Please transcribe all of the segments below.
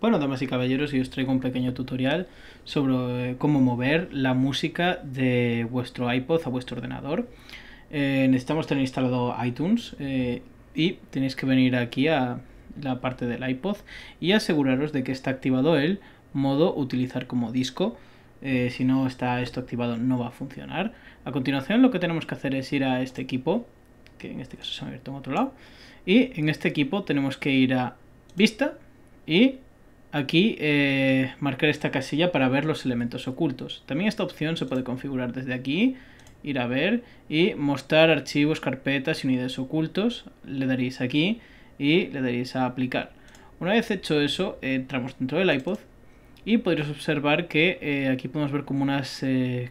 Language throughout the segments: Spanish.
Bueno, damas y caballeros, yo os traigo un pequeño tutorial sobre eh, cómo mover la música de vuestro iPod a vuestro ordenador. Eh, necesitamos tener instalado iTunes eh, y tenéis que venir aquí a la parte del iPod y aseguraros de que está activado el modo utilizar como disco. si no está esto activado no va a funcionar. A continuación lo que tenemos que hacer es ir a este equipo, que en este caso se ha abierto en otro lado, y en este equipo tenemos que ir a vista y Aquí eh, marcar esta casilla para ver los elementos ocultos. También esta opción se puede configurar desde aquí, ir a ver y mostrar archivos, carpetas y unidades ocultos. Le daréis aquí y le daréis a aplicar. Una vez hecho eso, eh, entramos dentro del iPod y podréis observar que eh, aquí podemos ver como unas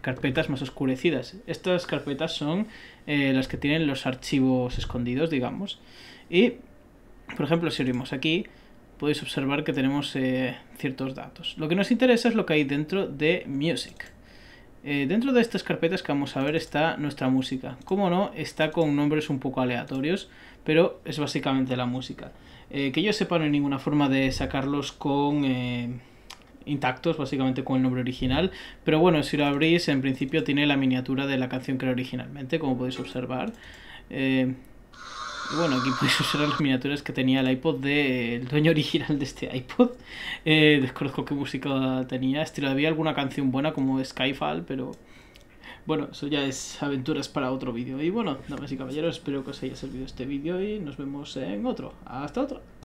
carpetas más oscurecidas. Estas carpetas son las que tienen los archivos escondidos, digamos. Y, por ejemplo, si abrimos aquí, podéis observar que tenemos eh, ciertos datos. Lo que nos interesa es lo que hay dentro de Music. Eh, dentro de estas carpetas que vamos a ver está nuestra música. Como no, está con nombres un poco aleatorios, pero es básicamente la música. Eh, que yo sepa no hay ninguna forma de sacarlos con intactos, básicamente con el nombre original. Pero bueno, si lo abrís, en principio tiene la miniatura de la canción que era originalmente, como podéis observar bueno, aquí podéis usar las miniaturas que tenía el iPod del dueño original de este iPod. Eh, desconozco qué música tenía. Estilo, había alguna canción buena como Skyfall, pero bueno, eso ya es aventuras para otro vídeo. Y bueno, damas y caballeros, espero que os haya servido este vídeo y nos vemos en otro. Hasta otro.